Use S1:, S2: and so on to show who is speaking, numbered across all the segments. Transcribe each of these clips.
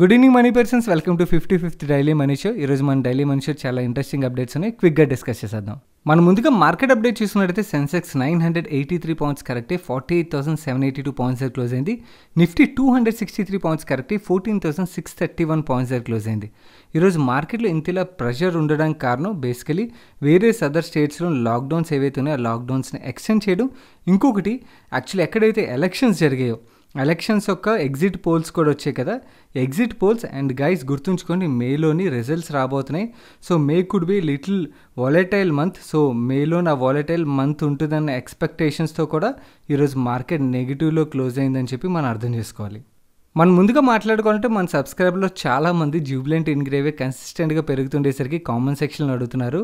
S1: Good evening money persons welcome to fifty fifth daily money show ఈరోజు మన daily money show చాలా interesting updates ఉన్నాయి క్విక్గా discuss చేసేద్దాం మనం ముందుగా మార్కెట్ అప్డేట్ చూసినట్టయితే Sensex nine hundred eighty three points కరెక్టే forty eight thousand seven eighty two points దగ్గర క్లోజ్ అయింది Nifty two hundred sixty three points కరెక్టే fourteen thousand six thirty one points దగ్గర క్లోజ్ అయింది ఈరోజు మార్కెట్లో ఇంతలా ప్రెషర్ ఉండడానికి కారణం బేసికలీ వేరే అదర్ స్టేట్స్లో లాక్డౌన్స్ ఏవైతే ఉన్నాయో ఆ లాక్డౌన్స్ని ఎక్స్టెండ్ చేయడం ఇంకొకటి యాక్చువల్లీ ఎక్కడైతే ఎలక్షన్స్ జరిగాయో ఎలక్షన్స్ యొక్క ఎగ్జిట్ పోల్స్ కూడా వచ్చాయి కదా ఎగ్జిట్ పోల్స్ అండ్ గైస్ గుర్తుంచుకొని మేలోని రిజల్ట్స్ రాబోతున్నాయి so may could be little volatile month so మేలో నా వాలెటైల్ మంత్ ఉంటుందన్న ఎక్స్పెక్టేషన్స్తో కూడా ఈరోజు మార్కెట్ నెగిటివ్లో క్లోజ్ అయిందని చెప్పి మనం అర్థం చేసుకోవాలి మనం ముందుగా మాట్లాడుకోవాలంటే మన సబ్స్క్రైబర్లో చాలామంది జూబ్లెంట్ ఇన్గ్రేవే కన్సిస్టెంట్గా పెరుగుతుండేసరికి కామెంట్ సెక్షన్లో అడుగుతున్నారు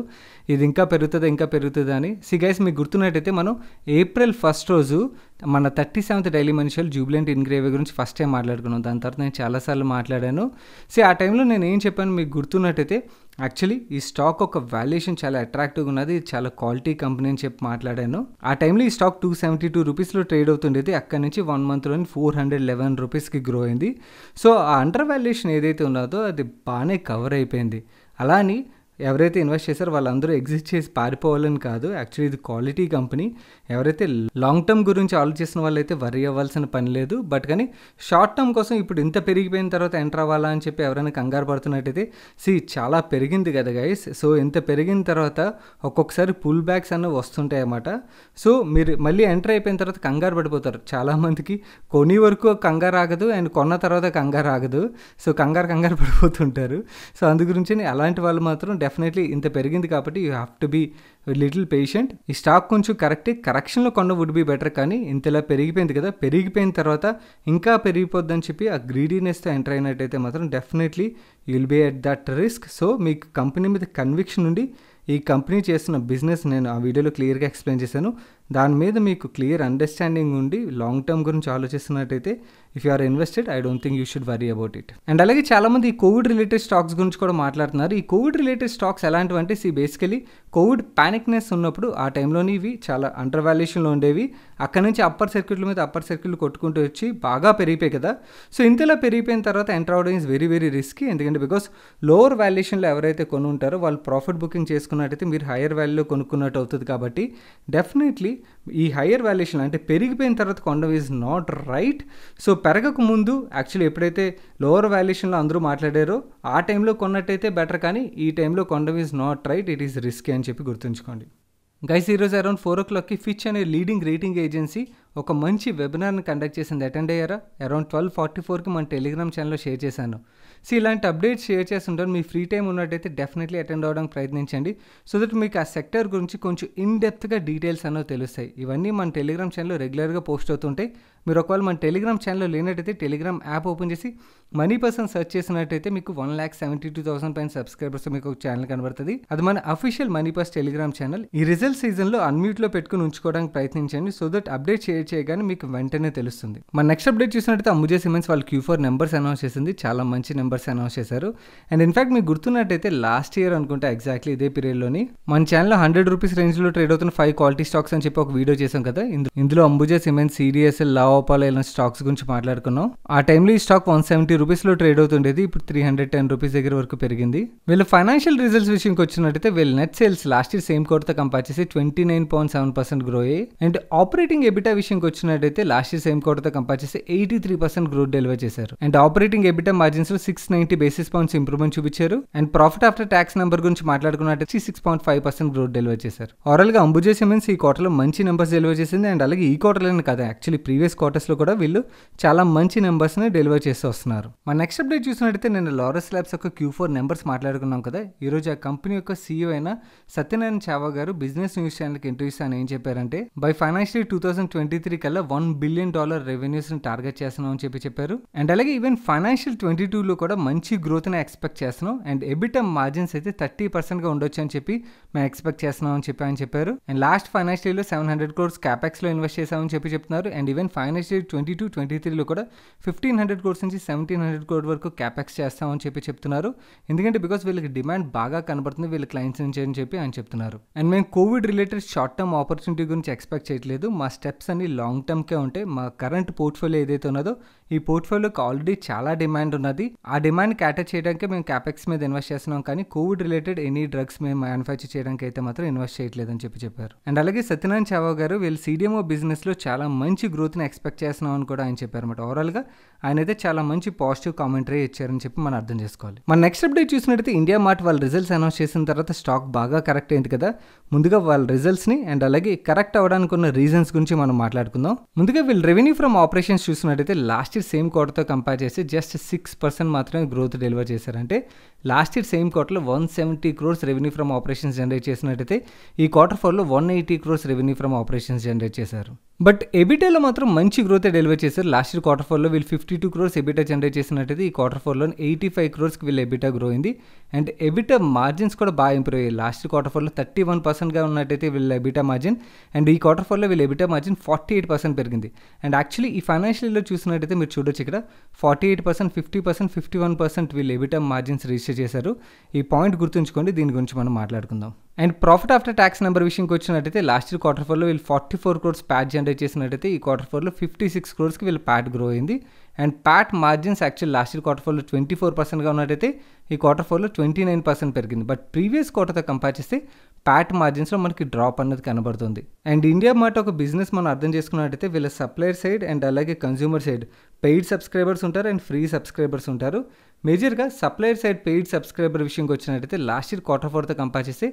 S1: ఇది ఇంకా పెరుగుతుంది ఇంకా పెరుగుతుంది అని సి గైస్ మీకు గుర్తున్నట్టయితే మనం ఏప్రిల్ ఫస్ట్ రోజు మన థర్టీ సెవెంత్ డైలీ మనిషిలో జూబిలెంట్ ఇన్గ్రేవీ గురించి ఫస్ట్ టైం మాట్లాడుకున్నాను దాని తర్వాత నేను చాలాసార్లు మాట్లాడాను సో ఆ టైంలో నేను ఏం చెప్పాను మీకు గుర్తున్నట్టయితే యాక్చువల్లీ ఈ స్టాక్ ఒక వాల్యుయేషన్ చాలా అట్రాక్టివ్గా ఉన్నది చాలా క్వాలిటీ కంపెనీ అని చెప్పి మాట్లాడాను ఆ టైంలో ఈ స్టాక్ టూ సెవెంటీ టూ రూపీస్లో ట్రేడ్ అవుతుండేది అక్కడి నుంచి వన్ మంత్లోని ఫోర్ హండ్రెడ్ లెవెన్ రూపీస్కి గ్రో అయింది సో ఆ అండర్ వాల్యుయేషన్ ఏదైతే ఉన్నదో అది బాగానే కవర్ అయిపోయింది అలా అని ఎవరైతే ఇన్వెస్ట్ చేశారో వాళ్ళందరూ ఎగ్జిట్ చేసి పారిపోవాలని కాదు యాక్చువల్లీ ఇది క్వాలిటీ కంపెనీ ఎవరైతే లాంగ్ టర్మ్ గురించి ఆలోచిస్తున్న వాళ్ళైతే వరి అవ్వాల్సిన పని లేదు బట్ కానీ షార్ట్ టర్మ్ కోసం ఇప్పుడు ఇంత పెరిగిపోయిన తర్వాత ఎంటర్ అవ్వాలా అని చెప్పి ఎవరైనా కంగారు పడుతున్నట్టయితే సి చాలా పెరిగింది కదా గైస్ సో ఇంత పెరిగిన తర్వాత ఒక్కొక్కసారి పుల్ బ్యాక్స్ అన్నీ వస్తుంటాయి అన్నమాట సో మీరు మళ్ళీ ఎంటర్ అయిపోయిన తర్వాత కంగారు పడిపోతారు చాలామందికి కొని వరకు కంగారు ఆగదు అండ్ కొన్న తర్వాత కంగారు ఆగదు సో కంగారు కంగారు పడిపోతుంటారు సో అందు గురించి అలాంటి వాళ్ళు మాత్రం డెఫినెట్లీ ఇంత పెరిగింది కాబట్టి you have to be little patient ఈ స్టాక్ కొంచెం కరెక్ట్ కరెక్షన్లో కొన్న వుడ్ బి బెటర్ కానీ ఇంతలా పెరిగిపోయింది కదా పెరిగిపోయిన తర్వాత ఇంకా అని చెప్పి ఆ గ్రీడీనెస్తో ఎంటర్ అయినట్టయితే మాత్రం definitely you'll be at that risk so మీకు కంపెనీ మీద కన్విక్షన్ ఉండి ఈ కంపెనీ చేస్తున్న బిజినెస్ నేను ఆ వీడియోలో క్లియర్గా ఎక్స్ప్లెయిన్ చేశాను దాని మీద మీకు క్లియర్ అండర్స్టాండింగ్ ఉండి లాంగ్ టర్మ్ గురించి ఆలోచిస్తున్నట్టయితే if you are invested I don't think you should worry about it and అలాగే చాలామంది ఈ కోవిడ్ రిలేటెడ్ స్టాక్స్ గురించి కూడా మాట్లాడుతున్నారు ఈ కోవిడ్ రిలేటెడ్ స్టాక్స్ ఎలాంటివి అంటే సి బేసికలీ కోవిడ్ ప్యానిక్నెస్ ఉన్నప్పుడు ఆ టైంలోని ఇవి చాలా అండర్ వాల్యుయేషన్లో ఉండేవి అక్కడ నుంచి అప్పర్ సర్క్యూట్ల మీద అప్పర్ సర్క్యూట్లు కొట్టుకుంటూ వచ్చి బాగా పెరిగిపోయాయి కదా సో ఇంతలా పెరిగిపోయిన తర్వాత ఎంటర్ అవడం ఈజ్ వెరీ వెరీ రిస్కీ ఎందుకంటే బికాస్ లోవర్ వాల్యుయేషన్లో ఎవరైతే కొనుంటారో వాళ్ళు ప్రాఫిట్ బుకింగ్ చేసుకున్నట్టయితే మీరు హైయర్ వాల్యూలో కొనుక్కున్నట్టు అవుతుంది కాబట్టి డెఫినెట్లీ ఈ హయ్యర్ వాల్యుయేషన్ అంటే పెరిగిపోయిన తర్వాత కొండం ఈజ్ నాట్ రైట్ సో పెరగక ముందు యాక్చువల్లీ ఎప్పుడైతే లోవర్ వాల్యుయేషన్లో అందరూ మాట్లాడారో ఆ టైంలో కొన్నట్టయితే బెటర్ కానీ ఈ టైంలో కొండం is not right it is risky అని చెప్పి గుర్తుంచుకోండి గైస్ ఈరోజు అరౌండ్ ఫోర్ ఓ క్లాక్కి ఫిచ్ అనే లీడింగ్ రేటింగ్ ఏజెన్సీ ఒక మంచి వెబినార్ని కండక్ట్ చేసింది అటెండ్ అయ్యారా అరౌండ్ ట్వెల్వ్ ఫార్టీ ఫోర్కి మన టెలిగ్రామ్ ఛానల్లో షేర్ చేశాను సో ఇలాంటి అప్డేట్స్ షేర్ చేస్తుంటారు మీ ఫ్రీ టైం ఉన్నట్టయితే డెఫినెట్లీ అటెండ్ అవ్వడానికి ప్రయత్నించండి సో దట్ మీకు ఆ సెక్టర్ గురించి కొంచెం ఇన్ డెప్త్గా డీటెయిల్స్ అనేవి తెలుస్తాయి ఇవన్నీ మన టెలిగ్రామ్ ఛానల్లో రెగ్యులర్గా పోస్ట్ అవుతుంటాయి మీరు ఒకవేళ మన టెలిగ్రామ్ ఛానల్లో లేనట్టయితే టెలిగ్రామ్ యాప్ ఓపెన్ చేసి మనీ పర్సన్ సెర్చ్ చేసినట్టయితే మీకు one lakh seventy two thousand పైన సబ్స్క్రైబర్స్ మీకు ఒక ఛానల్ కనబడుతుంది అది మన official money purse Telegram channel ఈ రిజల్ట్ సీజన్లో అన్మ్యూట్లో పెట్టుకుని ఉంచుకోవడానికి ప్రయత్నించండి సో దట్ అప్డేట్ షేర్ చేయగానే మీకు వెంటనే తెలుస్తుంది మన నెక్స్ట్ అప్డేట్ చూసినట్టయితే అంబుజా సిమెంట్స్ వాళ్ళు క్యూ ఫోర్ నెంబర్స్ అనౌన్స్ చేసింది చాలా మంచి నెంబర్స్ అనౌన్స్ చేశారు అండ్ ఇన్ఫాక్ట్ మీకు గుర్తున్నట్టయితే లాస్ట్ ఇయర్ అనుకుంటా ఎగ్జాక్ట్లీ ఇదే పీరియడ్లోని మన ఛానల్లో హండ్రెడ్ రూపీస్ రేంజ్లో ట్రేడ్ అవుతున్న ఫైవ్ క్వాలిటీ స్టాక్స్ అని చెప్పి ఒక వీడియో చేసాం కదా ఇందులో అంబుజా సిమెంట్ సిడిఎస్ఎల్ లావోపాల్ ఇలా స్టాక్స్ గురించి మాట్లాడుకున్నాం ఆ టైంలో ఈ స్టాక్ వన్ సెవెంటీ రూపీస్లో ట్రేడ్ అవుతుండేది ఇప్పుడు త్రీ హండ్రెడ్ టెన్ రూపీస్ దగ్గర వరకు పెరిగింది వీళ్ళు ఫైనాన్షియల్ రిజల్ట్స్ విషయంకి వచ్చినట్టయితే వీళ్ళు net sales last year same కోర్తో కంపేర్ చేసి twenty nine point seven percent grow అయ్యి అండ్ ఆపరేటింగ్ ఎబిటా విషయం విషయంకి వచ్చినట్టయితే లాస్ట్ ఇయర్ సేమ్ క్వార్టర్తో కంపేర్ చేసి eighty three percent growth deliver చేశారు అండ్ ఆపరేటింగ్ ఎబిటా మార్జిన్స్ లో six ninety basis points improvement చూపించారు and profit after tax number గురించి మాట్లాడుకున్నట్టు six point five percent growth deliver చేశారు ఓవరాల్ గా అంబుజే సిమెంట్స్ ఈ లో మంచి నెంబర్స్ డెలివర్ చేసింది అండ్ అలాగే ఈ క్వార్టర్లోనే కదా యాక్చువల్లీ ప్రీవియస్ క్వార్టర్స్ లో కూడా వీళ్ళు చాలా మంచి నెంబర్స్ ని డెలివర్ చేస్తూ వస్తున్నారు మా నెక్స్ట్ అప్డేట్ చూసినట్టయితే నేను లారస్ ల్యాబ్స్ యొక్క క్యూ ఫోర్ నెంబర్స్ మాట్లాడుకున్నాం కదా ఈ రోజు ఆ కంపెనీ యొక్క సీఈఓ అయిన Satyanarayana Chava garu business news channel కి ఇంటర్వ్యూస్ అని ఏం చెప్పారంటే by financial two thousand twenty twenty three కల్లా వన్ బిలియన్ డాలర్ రెవెన్యూస్ని టార్గెట్ చేస్తున్నాం అని చెప్పి చెప్పారు అండ్ అలాగే ఈవెన్ ఫైనాన్షియల్ ట్వంటీ టూలో కూడా మంచి గ్రోత్ని ఎక్స్పెక్ట్ చేస్తున్నాం అండ్ ఎబిటమ్ మార్జిన్స్ అయితే థర్టీ పర్సెంట్గా ఉండొచ్చు అని చెప్పి మేము ఎక్స్పెక్ట్ చేస్తున్నాం అని చెప్పి అని చెప్పారు అండ్ లాస్ట్ ఫైనాన్షియల్ ఇయర్లో సెవెన్ హండ్రెడ్ క్రోర్స్ క్యాపెక్స్లో ఇన్వెస్ట్ చేసామని చెప్పి చెప్తున్నారు and even financial twenty two twenty త్రీలో కూడా ఫిఫ్టీన్ హండ్రెడ్ క్రోర్స్ నుంచి సెవెంటీన్ హండ్రెడ్ క్రోర్ వరకు క్యాపెక్స్ చేస్తామని చెప్పి చెప్తున్నారు ఎందుకంటే బికాస్ వీళ్ళకి డిమాండ్ బాగా కనబడుతుంది వీళ్ళ క్లయింట్స్ నుంచి అని చెప్పి ఆయన చెప్తున్నారు అండ్ మేము Covid related short term opportunity గురించి ఎక్స్పెక్ట్ చేయట్లేదు మా స్టెప్స్ అన్ని లాంగ్ లాంగ్ టర్మ్కే ఉంటాయి మా కరెంట్ పోర్ట్ఫోలియో ఏదైతే ఉన్నదో ఈ పోర్ట్ఫోలియోకి ఆల్రెడీ చాలా డిమాండ్ ఉన్నది ఆ డిమాండ్ క్యాటర్ చేయడానికి మేము క్యాపెక్స్ మీద ఇన్వెస్ట్ చేస్తున్నాం కానీ కోవిడ్ రిలేటెడ్ ఎనీ డ్రగ్స్ మేము మ్యానుఫ్యాక్చర్ చేయడానికి అయితే మాత్రం ఇన్వెస్ట్ చేయట్లేదని చెప్పి చెప్పారు అండ్ అలాగే సత్యనారాయణ చావా గారు వీళ్ళు సీడీఎంఓ బిజినెస్లో చాలా మంచి గ్రోత్ని ఎక్స్పెక్ట్ చేస్తున్నాం అని కూడా ఆయన చెప్పారు అనమాట ఓవరాల్గా ఆయన అయితే చాలా మంచి పాజిటివ్ కామెంటరీ ఇచ్చారని చెప్పి మనం అర్థం చేసుకోవాలి మన నెక్స్ట్ అప్డేట్ చూసినట్టయితే ఇండియా మార్ట్ వాళ్ళ రిజల్ట్స్ అనౌన్స్ చేసిన తర్వాత స్టాక్ బాగా కరెక్ట్ అయింది కదా ముందుగా వాళ్ళ రిజల్ట్స్ని అండ్ అలాగే కరెక్ట్ అవ్వడానికి ఉన్న రీజన్స్ గురించి మనం మాట్లాడుతున్నాం మాట్లాడుకుందాం ముందుగా వీళ్ళు రెవెన్యూ ఫ్రమ్ ఆపరేషన్స్ చూసినట్టయితే లాస్ట్ ఇయర్ సేమ్ క్వార్టర్తో కంపేర్ చేస్తే జస్ట్ సిక్స్ పర్సెంట్ మాత్రమే గ్రోత్ డెలివర్ చేశారంటే లాస్ట్ ఇయర్ సేమ్ క్వార్టర్లో one seventy crores revenue from operations generate చేసినట్టయితే ఈ క్వార్టర్ ఫోర్లో one eighty crores revenue from operations generate చేశారు బట్ ఎబిటాలో మాత్రం మంచి గ్రోత్ డెలివర్ చేశారు లాస్ట్ ఇయర్ క్వార్టర్ ఫోర్లో వీళ్ళు fifty two crores EBITDA generate చేసినట్టయితే ఈ క్వార్టర్ ఫోర్లో ఎయిటీ ఫైవ్ క్రోర్స్కి వీళ్ళు ఎబిటా గ్రో అయింది అండ్ ఎబిటా మార్జిన్స్ కూడా బాగా ఇంప్రూవ్ అయ్యాయి లాస్ట్ క్వార్టర్ ఫోర్లో థర్టీ వన్ పర్సెంట్గా ఉన్నట్టయితే వీళ్ళ ఎబిటా మార్జిన్ అండ్ ఈ క్వార్టర్ ఫోర్లో వీళ్ళ EBITDA margin forty eight percent పెరిగింది అండ్ యాక్చువల్లీ ఈ ఫైనాన్షియల్ ఇయర్లో చూసినట్టయితే మీరు చూడొచ్చు ఇక్కడ forty eight percent fifty percent fifty one percent వీళ్ళు ఎబిటా మార్జిన్స్ రిజిస్టర్ చేశారు ఈ పాయింట్ గుర్తుంచుకోండి దీని గురించి మనం మాట్లాడుకుందాం and profit after tax number విషయంకి వచ్చినట్టయితే లాస్ట్ ఇయర్ క్వార్టర్ ఫోర్లో వీళ్ళు forty four crores PAT generate చేసినట్టయితే ఈ క్వార్టర్ ఫోర్లో ఫిఫ్టీ సిక్స్ క్రోర్స్కి వీళ్ళు ప్యాట్ గ్రో అయింది and PAT margins actual last year quarter ఫోర్లో ట్వంటీ ఫోర్ పర్సెంట్గా ఉన్నట్టయితే ఈ క్వార్టర్ ఫోర్లో ట్వంటీ నైన్ పర్సెంట్ పెరిగింది బట్ ప్రీవియస్ క్వార్టర్తో కంపేర్ చేస్తే ప్యాట్ మార్జిన్స్లో మనకి డ్రాప్ అన్నది కనబడుతుంది అండ్ ఇండియా మాట ఒక బిజినెస్ మనం అర్థం చేసుకున్నట్టయితే వీళ్ళ సప్లయర్ సైడ్ అండ్ అలాగే కన్జ్యూమర్ సైడ్ పెయిడ్ సబ్స్క్రైబర్స్ ఉంటారు అండ్ ఫ్రీ సబ్స్క్రైబర్స్ ఉంటారు మేజర్గా సప్లయర్ సైడ్ పెయిడ్ సబ్స్క్రైబర్ విషయంకి వచ్చినట్టయితే లాస్ట్ ఇయర్ క్వార్టర్ ఫోర్తో కంపేర్ చేస్తే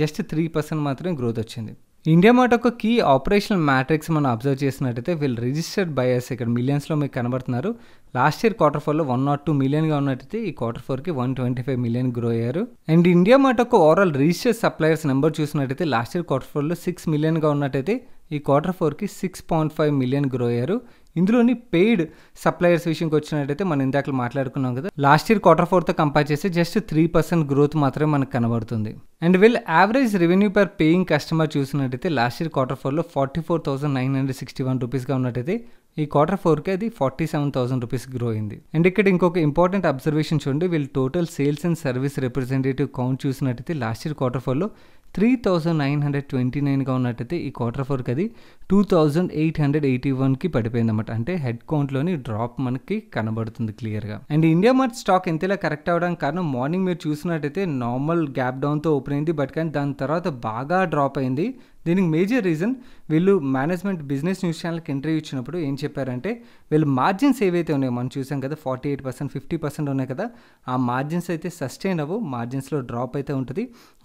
S1: జస్ట్ త్రీ పర్సెంట్ మాత్రమే గ్రోత్ వచ్చింది ఇండియా మాట ఒక కీ ఆపరేషనల్ మ్యాట్రిక్స్ మనం అబ్జర్వ్ చేసినట్టయితే వీళ్ళు రిజిస్టర్డ్ బయర్స్ ఇక్కడ మిలియన్స్లో మీకు కనబడుతున్నారు లాస్ట్ ఇయర్ క్వార్టర్ ఫోర్లో వన్ నాట్ టూ మిలియన్గా ఉన్నట్టయితే ఈ క్వార్టర్ ఫోర్కి one twenty five million grow అయ్యారు అండ్ ఇండియా మాట ఒక ఓవరాల్ రిజిస్టర్డ్ సప్లయర్స్ నెంబర్ చూసినట్టయితే లాస్ట్ ఇయర్ క్వార్టర్ ఫోర్లో సిక్స్ మిలియన్గా ఉన్నట్టయితే ఈ క్వార్టర్ ఫోర్కి six point five million grow అయ్యారు ఇందులోని పెయిడ్ సప్లయర్స్ విషయంకి వచ్చినట్టయితే మనం ఇందాక మాట్లాడుకున్నాం కదా లాస్ట్ ఇయర్ క్వార్టర్ ఫోర్తో కంపేర్ చేస్తే జస్ట్ త్రీ పర్సెంట్ గ్రోత్ మాత్రమే మనకు కనబడుతుంది and well average revenue per paying customer చూసినట్టయితే లాస్ట్ ఇయర్ క్వార్టర్ ఫోర్లో forty four thousand nine hundred sixty one రూపీస్గా ఉన్నట్టయితే ఈ క్వార్టర్ ఫోర్కి అది forty seven thousand rupees grow అయింది అండ్ ఇక్కడ ఇంకొక ఇంపార్టెంట్ అబ్జర్వేషన్ చూడండి వీళ్ళు total sales and service representative count చూసినట్టయితే లాస్ట్ ఇయర్ క్వార్టర్ ఫోర్లో three thousand nine hundred twenty నైన్గా ఉన్నట్టయితే ఈ క్వార్టర్ ఫోర్కి అది two thousand eight hundred eighty వన్కి పడిపోయింది అనమాట అంటే హెడ్ కౌంట్లోని డ్రాప్ మనకి కనబడుతుంది క్లియర్గా అండ్ ఇండియా మార్ట్ స్టాక్ ఎంతలా కరెక్ట్ అవ్వడానికి కారణం మార్నింగ్ మీరు చూసినట్టయితే నార్మల్ గ్యాప్ డౌన్తో ఓపెన్ అయింది బట్ కానీ దాని తర్వాత బాగా డ్రాప్ అయింది దీనికి మేజర్ రీజన్ వీళ్ళు మేనేజ్మెంట్ బిజినెస్ న్యూస్ ఛానల్కి ఇంటర్వ్యూ ఇచ్చినప్పుడు ఏం చెప్పారంటే వీళ్ళు మార్జిన్స్ ఏవైతే ఉన్నాయో మనం చూసాం కదా forty eight percent fifty percent ఉన్నాయి కదా ఆ మార్జిన్స్ అయితే సస్టైన్ అవ్వు మార్జిన్స్లో డ్రాప్ అయితే ఉంటుంది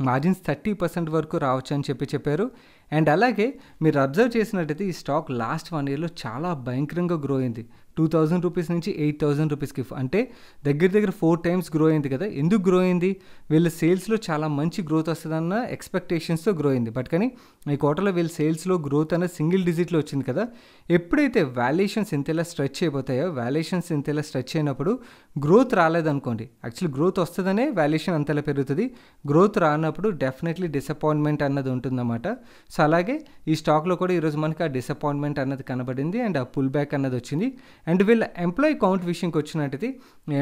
S1: మార్జిన్స్ థర్టీ పర్సెంట్ పర్సెంట్ వరకు రావచ్చు అని చెప్పి చెప్పారు అండ్ అలాగే మీరు అబ్జర్వ్ చేసినట్టయితే ఈ స్టాక్ లాస్ట్ వన్ ఇయర్లో చాలా భయంకరంగా గ్రో అయింది టూ థౌజండ్ రూపీస్ నుంచి ఎయిట్ థౌజండ్ రూపీస్కి అంటే దగ్గర దగ్గర ఫోర్ టైమ్స్ గ్రో అయింది కదా ఎందుకు గ్రో అయింది వీళ్ళ సేల్స్లో చాలా మంచి గ్రోత్ వస్తుందన్న ఎక్స్పెక్టేషన్స్తో గ్రో అయింది బట్ కానీ ఈ క్వార్టర్లో వీళ్ళ సేల్స్లో గ్రోత్ అనేది సింగిల్ డిజిట్లో వచ్చింది కదా ఎప్పుడైతే వాల్యుయేషన్స్ ఎలా స్ట్రెచ్ అయిపోతాయో వాల్యుయేషన్స్ ఎలా స్ట్రెచ్ అయినప్పుడు గ్రోత్ రాలేదనుకోండి యాక్చువల్లీ గ్రోత్ వస్తుందనే వాల్యుయేషన్ అంతలా పెరుగుతుంది గ్రోత్ రానప్పుడు డెఫినెట్లీ డిసప్పాయింట్మెంట్ అన్నది ఉంటుందన్నమాట సో సో అలాగే ఈ స్టాక్లో కూడా ఈరోజు మనకి ఆ డిసప్పాయింట్మెంట్ అన్నది కనబడింది అండ్ ఆ పుల్ బ్యాక్ అన్నది వచ్చింది అండ్ వీళ్ళ ఎంప్లాయీ కౌంట్ విషయంకి వచ్చినట్టు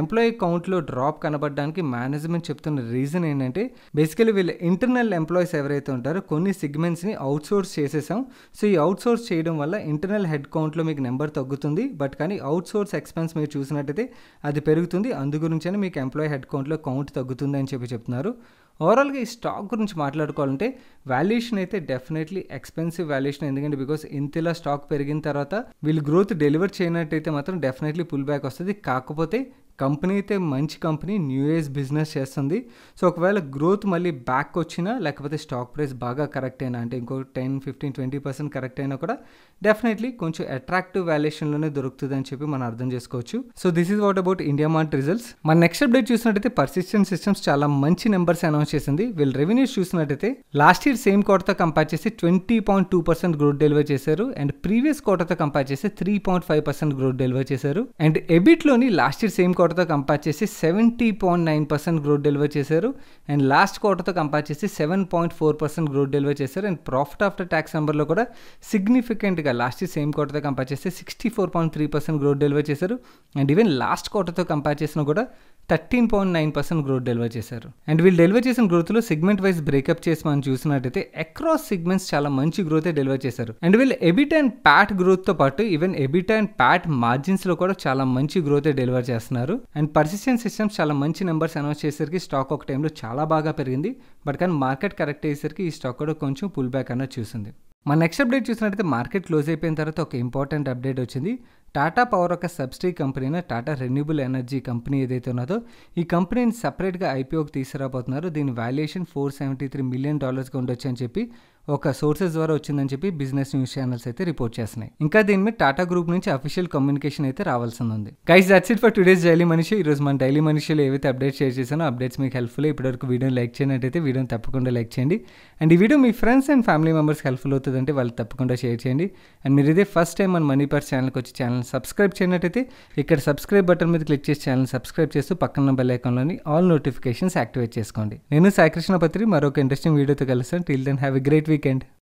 S1: ఎంప్లాయీ కౌంట్లో డ్రాప్ కనబడడానికి మేనేజ్మెంట్ చెప్తున్న రీజన్ ఏంటంటే బేసికలీ వీళ్ళ ఇంటర్నల్ ఎంప్లాయీస్ ఎవరైతే ఉంటారో కొన్ని సిగ్మెంట్స్ని అవుట్సోర్స్ చేసేసాం సో ఈ అవుట్సోర్స్ చేయడం వల్ల ఇంటర్నల్ హెడ్ కౌంట్లో మీకు నెంబర్ తగ్గుతుంది బట్ కానీ అవుట్సోర్స్ ఎక్స్పెన్స్ మీరు చూసినట్టయితే అది పెరుగుతుంది అందు గురించి మీకు ఎంప్లాయీ హెడ్ కౌంట్లో కౌంట్ తగ్గుతుంది అని చెప్పి చెప్తున్నారు ఓవరాల్గా ఈ స్టాక్ గురించి మాట్లాడుకోవాలంటే వాల్యుయేషన్ అయితే డెఫినెట్లీ ఎక్స్పెన్సివ్ వాల్యుయేషన్ ఎందుకంటే బికాస్ ఇంతలా స్టాక్ పెరిగిన తర్వాత వీళ్ళు గ్రోత్ డెలివర్ చేయనట్టయితే మాత్రం డెఫినెట్లీ పుల్ బ్యాక్ వస్తుంది కాకపోతే కంపెనీ అయితే మంచి కంపెనీ న్యూ ఏజ్ బిజినెస్ చేస్తుంది సో ఒకవేళ గ్రోత్ మళ్ళీ బ్యాక్ వచ్చినా లేకపోతే స్టాక్ ప్రైస్ బాగా కరెక్ట్ అయినా అంటే ఇంకో ten fifteen twenty percent correct అయినా కూడా డెఫినెట్లీ కొంచెం అట్రాక్టివ్ వాల్యుయేషన్లోనే దొరుకుతుంది అని చెప్పి మనం అర్థం చేసుకోవచ్చు so this is what about India mart results మన నెక్స్ట్ అప్డేట్ చూసినట్టయితే పర్సిస్టెంట్ సిస్టమ్స్ చాలా మంచి నెంబర్స్ అనౌన్స్ చేసింది వీళ్ళు రెవెన్యూస్ చూసినట్టయితే లాస్ట్ ఇయర్ సేమ్ కోటతో కంపేర్ చేసి twenty point two percent growth deliver చేశారు అండ్ ప్రీవియస్ కోటతో కంపేర్ చేసి three point five percent growth deliver చేశారు అండ్ ఎబిట్లోని లాస్ట్ ఇయర్ సేమ్ క్వార్టర్తో కంపేర్ చేసి seventy point nine percent growth deliver చేశారు అండ్ లాస్ట్ క్వార్టర్తో కంపేర్ చేసి seven point four percent growth deliver చేశారు అండ్ ప్రాఫిట్ ఆఫ్టర్ ట్యాక్స్ నెంబర్లో కూడా సిగ్నిఫికెంట్గా లాస్ట్ సేమ్ క్వార్టర్తో కంపేర్ చేస్తే sixty four point three percent growth deliver చేశారు అండ్ ఈవెన్ లాస్ట్ క్వార్టర్తో కంపేర్ చేసినా కూడా thirteen point nine percent growth deliver చేశారు అండ్ వీళ్ళు డెలివర్ చేసిన గ్రోత్లో సెగ్మెంట్ వైజ్ బ్రేకప్ చేసి మనం చూసినట్టయితే అక్రాస్ సెగ్మెంట్స్ చాలా మంచి గ్రోతే డెలివర్ చేశారు అండ్ వీళ్ళు ఎబిట్ అండ్ ప్యాట్ గ్రోత్తో పాటు ఈవెన్ ఎబిట్ అండ్ ప్యాట్ మార్జిన్స్లో కూడా చాలా మంచి గ్రోతే డెలివర్ చేస్తున్నారు అండ్ పర్సిస్టెంట్ సిస్టమ్స్ చాలా మంచి నెంబర్స్ అనౌన్స్ చేసరికి స్టాక్ ఒక టైంలో చాలా బాగా పెరిగింది బట్ కానీ మార్కెట్ కరెక్ట్ అయ్యేసరికి ఈ స్టాక్ కూడా కొంచెం పుల్ బ్యాక్ అన్న చూసింది మన నెక్స్ట్ అప్డేట్ చూసినట్టయితే మార్కెట్ క్లోజ్ అయిపోయిన తర్వాత ఒక ఇంపార్టెంట్ అప్డేట్ వచ్చింది టాటా పవర్ ఒక సబ్సిడీ కంపెనీని టాటా రెన్యూబుల్ ఎనర్జీ కంపెనీ ఏదైతే ఉన్నదో ఈ కంపెనీని సపరేట్గా ఐపీఓకి తీసుకురాబోతున్నారు దీని valuation four seventy three million డాలర్స్గా ఉండొచ్చు అని చెప్పి ఒక సోర్సెస్ ద్వారా వచ్చిందని చెప్పి బిజినెస్ న్యూస్ ఛానల్స్ అయితే రిపోర్ట్ చేస్తున్నాయి ఇంకా దీని మీద టాటా గ్రూప్ నుంచి అఫీషియల్ కమ్యూనికేషన్ అయితే రావాల్సింది ఉంది guys that's it for today's daily మనిషి ఈ రోజు మన డైలీ మనిషిలో ఏవైతే అప్డేట్ షేర్ చేశానో అప్డేట్స్ మీకు హెల్ప్ఫుల్ ఇప్పటివరకు వీడియోని లైక్ చేయనట్టయితే వీడియోని తప్పకుండా లైక్ చేయండి అండ్ ఈ వీడియో మీ friends and family members helpful అవుతుందంటే వాళ్ళు తప్పకుండా షేర్ చేయండి అండ్ మీరు ఇదే ఫస్ట్ టైం మన మనీ పర్స్ ఛానల్కి వచ్చి ఛానల్ సబ్స్క్రైబ్ చేయనట్టయితే ఇక్కడ సబ్స్క్రైబ్ బటన్ మీద క్లిక్ చేసి ఛానల్ సబ్స్క్రైబ్ చేస్తూ పక్కన బెల్ ఐకాన్లోని ఆల్ నోటిఫికేషన్స్ యాక్టివేట్ చేసుకోండి నేను సాయకృష్ణ పత్రి మరొక ఇంట్రెస్టింగ్ వీడియోతో కలుస్తాను till then have a great week weekend.